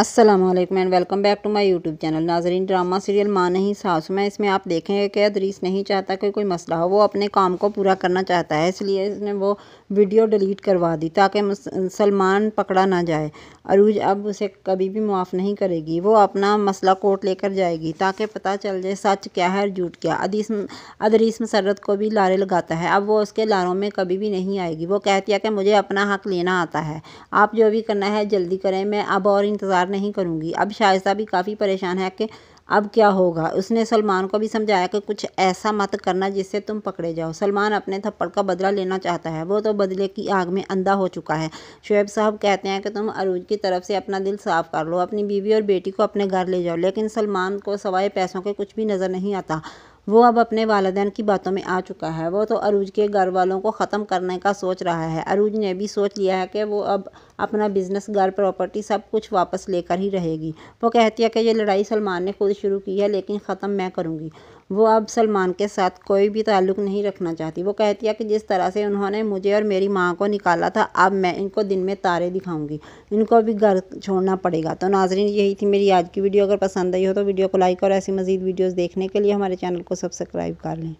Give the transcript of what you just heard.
Aslam and welcome back to my YouTube channel नाजरीन drama serial माँ नहीं सास मैं इसमें आप देखेंगे कि अदरीस नहीं चाहता कि कोई मसला हो वो अपने काम को पूरा करना चाहता है इसलिए इसने वो वीडियो डिलीट करवा दी ताकि सलमान पकड़ा ना जाए अरूज अब उसे कभी भी माफ़ नहीं करेगी वो अपना मसला कोर्ट लेकर जाएगी ताकि पता चल जाए सच क्या है और झूठ क्या अदीस अदरीस मसरत को भी लारे लगाता है अब वो उसके लारों में कभी भी नहीं आएगी वो कहती है कि मुझे अपना हक लेना आता है आप जो भी करना है जल्दी करें मैं अब और इंतज़ार इनकार नहीं करूँगी अब शायस्ता भी काफ़ी परेशान है कि अब क्या होगा उसने सलमान को भी समझाया कि कुछ ऐसा मत करना जिससे तुम पकड़े जाओ सलमान अपने थप्पड़ का बदला लेना चाहता है वो तो बदले की आग में अंधा हो चुका है शुएब साहब कहते हैं कि तुम अरूज की तरफ से अपना दिल साफ कर लो अपनी बीवी और बेटी को अपने घर ले जाओ लेकिन सलमान को सवाए पैसों के कुछ भी नज़र नहीं आता वो अब अपने वालदेन की बातों में आ चुका है वो तो अरूज के घर वालों को ख़त्म करने का सोच रहा है अरूज ने भी सोच लिया है कि वो अब अपना बिजनेस घर प्रॉपर्टी सब कुछ वापस लेकर ही रहेगी वो कहती है कि ये लड़ाई सलमान ने खुद शुरू की है लेकिन ख़त्म मैं करूँगी वो अब सलमान के साथ कोई भी ताल्लुक नहीं रखना चाहती वो कहती है कि जिस तरह से उन्होंने मुझे और मेरी माँ को निकाला था अब मैं इनको दिन में तारे दिखाऊंगी इनको भी घर छोड़ना पड़ेगा तो नाजरीन यही थी मेरी आज की वीडियो अगर पसंद आई हो तो वीडियो को लाइक और ऐसी मज़ीद वीडियोज़ देखने के लिए हमारे चैनल को सब्सक्राइब कर लें